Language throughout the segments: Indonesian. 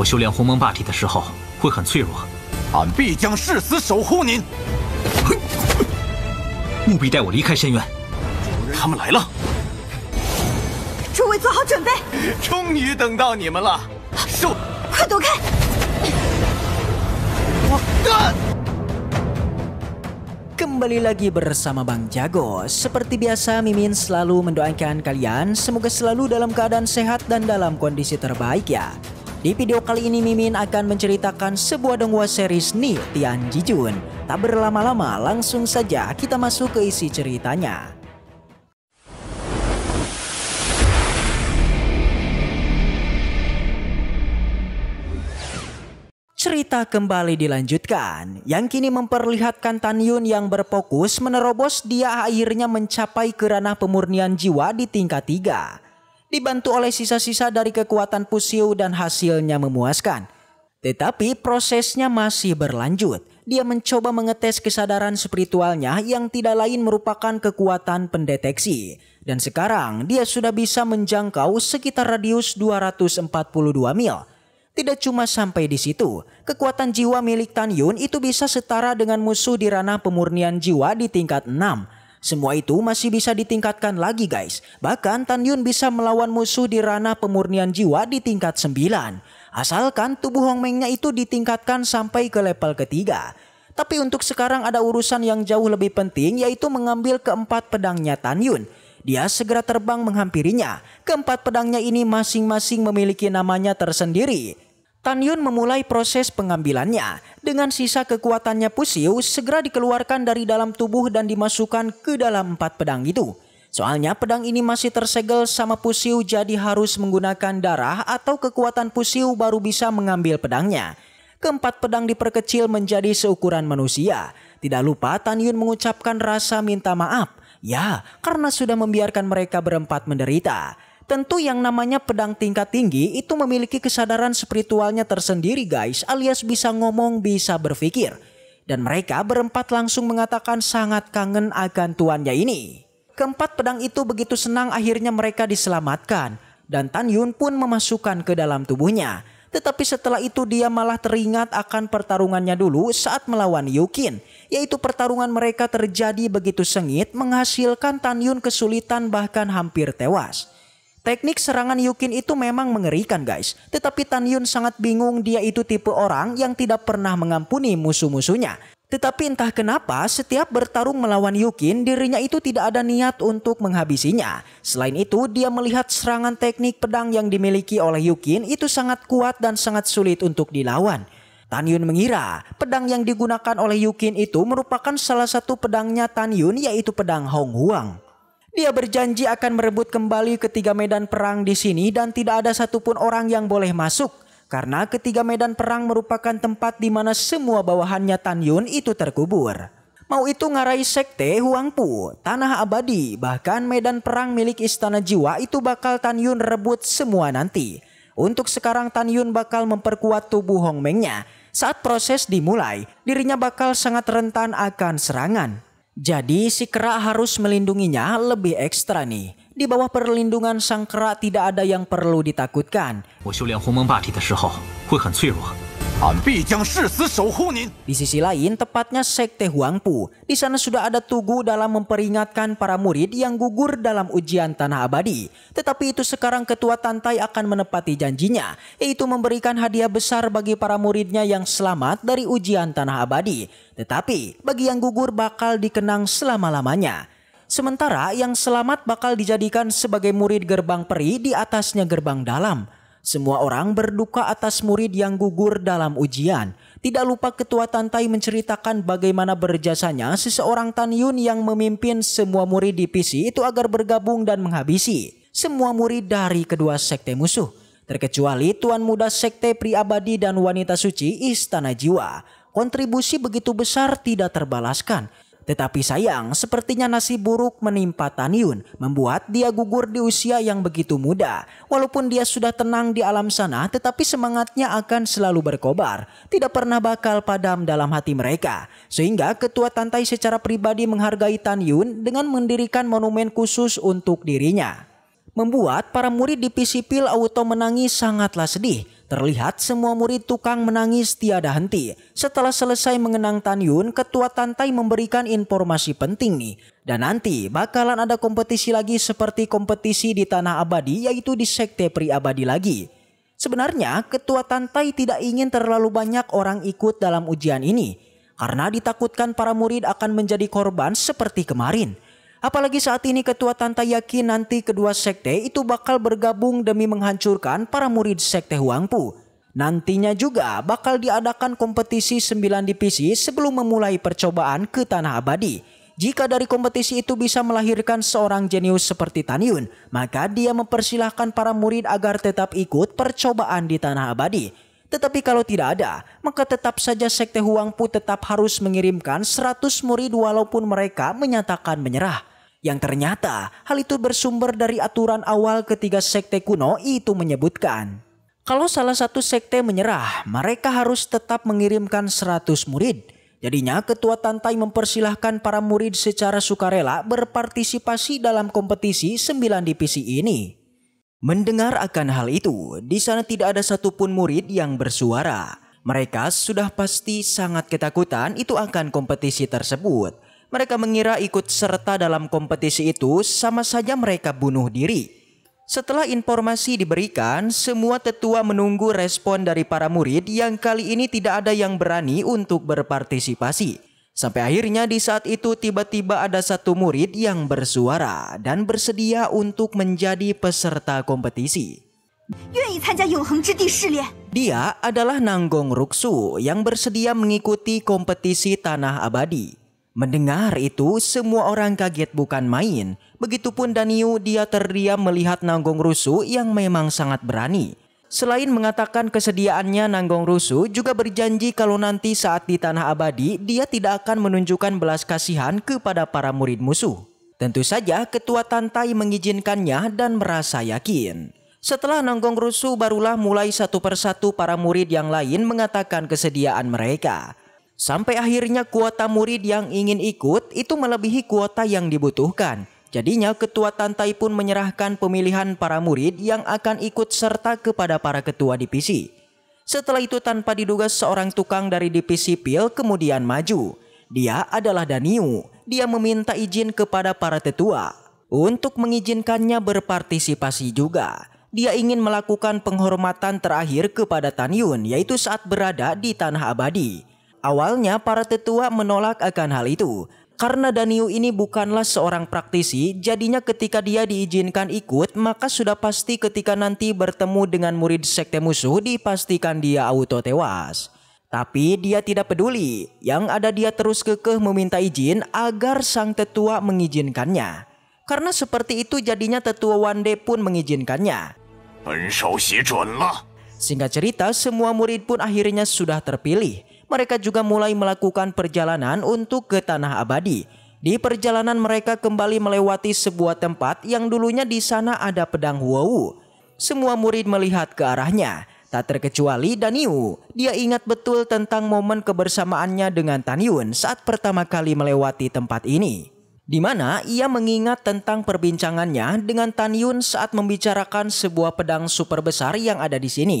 我修炼鸿蒙霸体的时候会很脆弱，俺必将誓死守护您。哼！务必带我离开深渊。他们来了！诸位做好准备。终于等到你们了！受！快躲开！我干的！embali lagi bersama bang jago seperti biasa mimin selalu mendoakan kalian semoga selalu dalam keadaan sehat dan dalam kondisi terbaik ya. Di video kali ini Mimin akan menceritakan sebuah dongwa series Ni Tian Jijun. Tak berlama-lama, langsung saja kita masuk ke isi ceritanya. Cerita kembali dilanjutkan, yang kini memperlihatkan Tan Yun yang berfokus menerobos dia akhirnya mencapai kerana pemurnian jiwa di tingkat 3 dibantu oleh sisa-sisa dari kekuatan Pusiu dan hasilnya memuaskan. Tetapi prosesnya masih berlanjut. Dia mencoba mengetes kesadaran spiritualnya yang tidak lain merupakan kekuatan pendeteksi. Dan sekarang dia sudah bisa menjangkau sekitar radius 242 mil. Tidak cuma sampai di situ, kekuatan jiwa milik Tan Yun itu bisa setara dengan musuh di ranah pemurnian jiwa di tingkat 6 semua itu masih bisa ditingkatkan lagi guys. Bahkan Tan Yun bisa melawan musuh di ranah pemurnian jiwa di tingkat 9. Asalkan tubuh Hong Mengnya itu ditingkatkan sampai ke level ketiga. Tapi untuk sekarang ada urusan yang jauh lebih penting yaitu mengambil keempat pedangnya Tan Yun. Dia segera terbang menghampirinya. Keempat pedangnya ini masing-masing memiliki namanya tersendiri. Tan Yun memulai proses pengambilannya. Dengan sisa kekuatannya Pusiu segera dikeluarkan dari dalam tubuh dan dimasukkan ke dalam empat pedang itu. Soalnya pedang ini masih tersegel sama Pusiu jadi harus menggunakan darah atau kekuatan Pusiu baru bisa mengambil pedangnya. Keempat pedang diperkecil menjadi seukuran manusia. Tidak lupa Tan Yun mengucapkan rasa minta maaf. Ya, karena sudah membiarkan mereka berempat menderita. Tentu yang namanya pedang tingkat tinggi itu memiliki kesadaran spiritualnya tersendiri guys alias bisa ngomong bisa berpikir. Dan mereka berempat langsung mengatakan sangat kangen akan tuannya ini. Keempat pedang itu begitu senang akhirnya mereka diselamatkan. Dan Tan Yun pun memasukkan ke dalam tubuhnya. Tetapi setelah itu dia malah teringat akan pertarungannya dulu saat melawan Yukin. Yaitu pertarungan mereka terjadi begitu sengit menghasilkan Tan Yun kesulitan bahkan hampir tewas. Teknik serangan Yukin itu memang mengerikan guys. Tetapi Tan Yun sangat bingung dia itu tipe orang yang tidak pernah mengampuni musuh-musuhnya. Tetapi entah kenapa setiap bertarung melawan Yukin dirinya itu tidak ada niat untuk menghabisinya. Selain itu dia melihat serangan teknik pedang yang dimiliki oleh Yukin itu sangat kuat dan sangat sulit untuk dilawan. Tan Yun mengira pedang yang digunakan oleh Yukin itu merupakan salah satu pedangnya Tan Yun yaitu pedang Hong Huang. Dia berjanji akan merebut kembali ketiga medan perang di sini dan tidak ada satupun orang yang boleh masuk. Karena ketiga medan perang merupakan tempat di mana semua bawahannya Tan Yun itu terkubur. Mau itu ngarai sekte Huang Pu, tanah abadi, bahkan medan perang milik istana jiwa itu bakal Tan Yun rebut semua nanti. Untuk sekarang Tan Yun bakal memperkuat tubuh Hong Mengnya. Saat proses dimulai, dirinya bakal sangat rentan akan serangan. Jadi si kera harus melindunginya lebih ekstra nih. Di bawah perlindungan sang kera tidak ada yang perlu ditakutkan. Di sisi lain, tepatnya Sekte Huangpu, di sana sudah ada tugu dalam memperingatkan para murid yang gugur dalam ujian tanah abadi. Tetapi itu sekarang ketua Tantai akan menepati janjinya, yaitu memberikan hadiah besar bagi para muridnya yang selamat dari ujian tanah abadi. Tetapi bagi yang gugur bakal dikenang selama-lamanya. Sementara yang selamat bakal dijadikan sebagai murid gerbang peri di atasnya gerbang dalam. Semua orang berduka atas murid yang gugur dalam ujian. Tidak lupa ketua Tantai menceritakan bagaimana berjasanya seseorang Tan Yun yang memimpin semua murid di PC itu agar bergabung dan menghabisi semua murid dari kedua sekte musuh. Terkecuali Tuan Muda Sekte priabadi dan Wanita Suci Istana Jiwa. Kontribusi begitu besar tidak terbalaskan. Tetapi sayang, sepertinya nasib buruk menimpa Taniun, membuat dia gugur di usia yang begitu muda. Walaupun dia sudah tenang di alam sana, tetapi semangatnya akan selalu berkobar, tidak pernah bakal padam dalam hati mereka. Sehingga ketua Tantai secara pribadi menghargai Taniun dengan mendirikan monumen khusus untuk dirinya membuat para murid di Pisipil Auto menangis sangatlah sedih. Terlihat semua murid tukang menangis tiada henti. Setelah selesai mengenang Tan Yun, ketua Tantai memberikan informasi penting nih. Dan nanti bakalan ada kompetisi lagi seperti kompetisi di Tanah Abadi yaitu di Sekte Pri Abadi lagi. Sebenarnya ketua Tantai tidak ingin terlalu banyak orang ikut dalam ujian ini. Karena ditakutkan para murid akan menjadi korban seperti kemarin. Apalagi saat ini ketua Tanta yakin nanti kedua sekte itu bakal bergabung demi menghancurkan para murid sekte Huangpu. Nantinya juga bakal diadakan kompetisi 9 divisi sebelum memulai percobaan ke Tanah Abadi. Jika dari kompetisi itu bisa melahirkan seorang jenius seperti Tanyun, maka dia mempersilahkan para murid agar tetap ikut percobaan di Tanah Abadi. Tetapi kalau tidak ada, maka tetap saja Sekte Huangpu tetap harus mengirimkan 100 murid walaupun mereka menyatakan menyerah. Yang ternyata hal itu bersumber dari aturan awal ketiga sekte kuno itu menyebutkan. Kalau salah satu sekte menyerah, mereka harus tetap mengirimkan 100 murid. Jadinya ketua Tantai mempersilahkan para murid secara sukarela berpartisipasi dalam kompetisi 9 divisi ini. Mendengar akan hal itu, di sana tidak ada satupun murid yang bersuara. Mereka sudah pasti sangat ketakutan itu akan kompetisi tersebut. Mereka mengira ikut serta dalam kompetisi itu sama saja mereka bunuh diri. Setelah informasi diberikan, semua tetua menunggu respon dari para murid yang kali ini tidak ada yang berani untuk berpartisipasi. Sampai akhirnya di saat itu tiba-tiba ada satu murid yang bersuara dan bersedia untuk menjadi peserta kompetisi. Dia adalah Nanggong Ruksu yang bersedia mengikuti kompetisi Tanah Abadi. Mendengar itu, semua orang kaget bukan main. Begitupun Daniu, dia terdiam melihat Nanggong Rusu yang memang sangat berani. Selain mengatakan kesediaannya, Nanggong Rusu juga berjanji kalau nanti saat di Tanah Abadi, dia tidak akan menunjukkan belas kasihan kepada para murid musuh. Tentu saja ketua Tantai mengizinkannya dan merasa yakin. Setelah Nanggong Rusu barulah mulai satu persatu para murid yang lain mengatakan kesediaan mereka. Sampai akhirnya kuota murid yang ingin ikut itu melebihi kuota yang dibutuhkan. Jadinya ketua Tantai pun menyerahkan pemilihan para murid yang akan ikut serta kepada para ketua divisi. Setelah itu tanpa diduga seorang tukang dari divisi Pil kemudian maju. Dia adalah Daniu. Dia meminta izin kepada para tetua untuk mengizinkannya berpartisipasi juga. Dia ingin melakukan penghormatan terakhir kepada Tanyun yaitu saat berada di Tanah Abadi. Awalnya para tetua menolak akan hal itu karena Daniu ini bukanlah seorang praktisi, jadinya ketika dia diizinkan ikut, maka sudah pasti ketika nanti bertemu dengan murid sekte musuh dipastikan dia auto tewas. Tapi dia tidak peduli, yang ada dia terus kekeh meminta izin agar sang tetua mengizinkannya. Karena seperti itu jadinya tetua Wande pun mengizinkannya. Singkat cerita, semua murid pun akhirnya sudah terpilih mereka juga mulai melakukan perjalanan untuk ke tanah abadi. Di perjalanan mereka kembali melewati sebuah tempat yang dulunya di sana ada pedang Huawu. Semua murid melihat ke arahnya, tak terkecuali Daniu. Dia ingat betul tentang momen kebersamaannya dengan Tanyun saat pertama kali melewati tempat ini. Di mana ia mengingat tentang perbincangannya dengan Tanyun saat membicarakan sebuah pedang super besar yang ada di sini.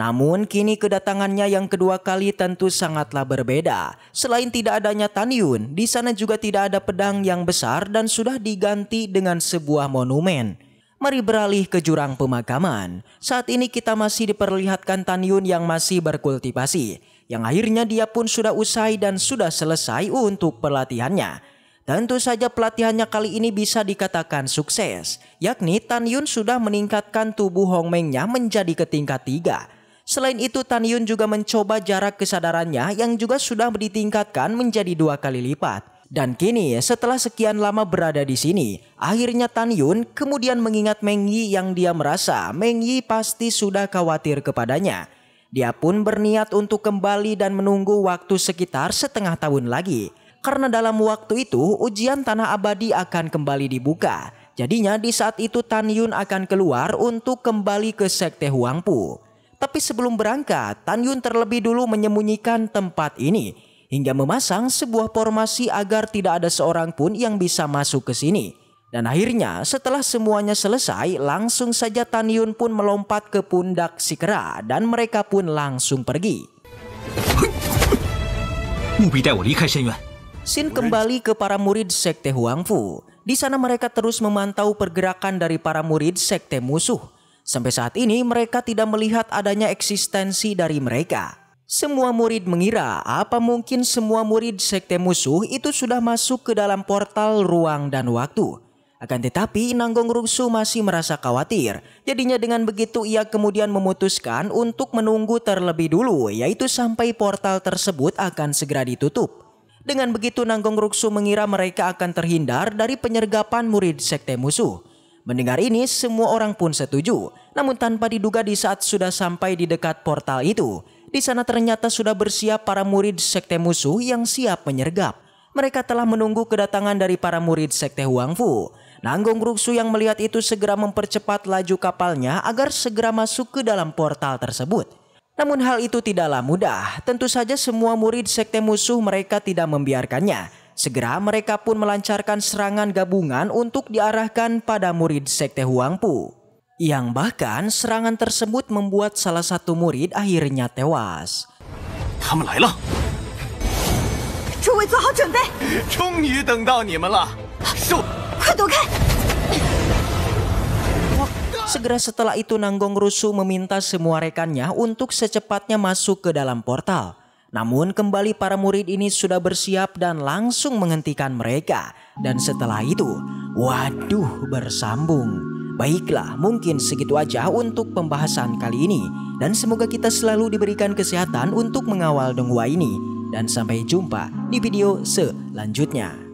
Namun kini kedatangannya yang kedua kali tentu sangatlah berbeda. Selain tidak adanya Tanyun, di sana juga tidak ada pedang yang besar dan sudah diganti dengan sebuah monumen. Mari beralih ke jurang pemakaman. Saat ini kita masih diperlihatkan Tanyun yang masih berkultivasi, yang akhirnya dia pun sudah usai dan sudah selesai untuk pelatihannya. Tentu saja pelatihannya kali ini bisa dikatakan sukses, yakni Tanyun sudah meningkatkan tubuh Hongmengnya menjadi ke tiga. Selain itu, Tan Yun juga mencoba jarak kesadarannya yang juga sudah ditingkatkan menjadi dua kali lipat. Dan kini setelah sekian lama berada di sini, akhirnya Tan Yun kemudian mengingat Meng Yi yang dia merasa Meng Yi pasti sudah khawatir kepadanya. Dia pun berniat untuk kembali dan menunggu waktu sekitar setengah tahun lagi. Karena dalam waktu itu ujian tanah abadi akan kembali dibuka. Jadinya di saat itu Tan Yun akan keluar untuk kembali ke Sekte Huangpu. Tapi sebelum berangkat, Tan Yun terlebih dulu menyembunyikan tempat ini hingga memasang sebuah formasi agar tidak ada seorang pun yang bisa masuk ke sini. Dan akhirnya setelah semuanya selesai langsung saja Tan Yun pun melompat ke pundak si kera dan mereka pun langsung pergi. Sin kembali ke para murid sekte Huangfu. Di sana mereka terus memantau pergerakan dari para murid sekte musuh. Sampai saat ini mereka tidak melihat adanya eksistensi dari mereka. Semua murid mengira apa mungkin semua murid sekte musuh itu sudah masuk ke dalam portal ruang dan waktu. Akan tetapi Nanggong Rungsu masih merasa khawatir. Jadinya dengan begitu ia kemudian memutuskan untuk menunggu terlebih dulu yaitu sampai portal tersebut akan segera ditutup. Dengan begitu Nanggong Rungsu mengira mereka akan terhindar dari penyergapan murid sekte musuh. Mendengar ini semua orang pun setuju. Namun tanpa diduga di saat sudah sampai di dekat portal itu, di sana ternyata sudah bersiap para murid sekte musuh yang siap menyergap. Mereka telah menunggu kedatangan dari para murid sekte Huangfu. Nanggung Ruksu yang melihat itu segera mempercepat laju kapalnya agar segera masuk ke dalam portal tersebut. Namun hal itu tidaklah mudah. Tentu saja semua murid sekte musuh mereka tidak membiarkannya segera mereka pun melancarkan serangan gabungan untuk diarahkan pada murid Sekte Huangpu. Yang bahkan serangan tersebut membuat salah satu murid akhirnya tewas. Segera setelah itu Nanggong Rusu meminta semua rekannya untuk secepatnya masuk ke dalam portal. Namun kembali para murid ini sudah bersiap dan langsung menghentikan mereka. Dan setelah itu, waduh bersambung. Baiklah, mungkin segitu aja untuk pembahasan kali ini. Dan semoga kita selalu diberikan kesehatan untuk mengawal Donghua ini. Dan sampai jumpa di video selanjutnya.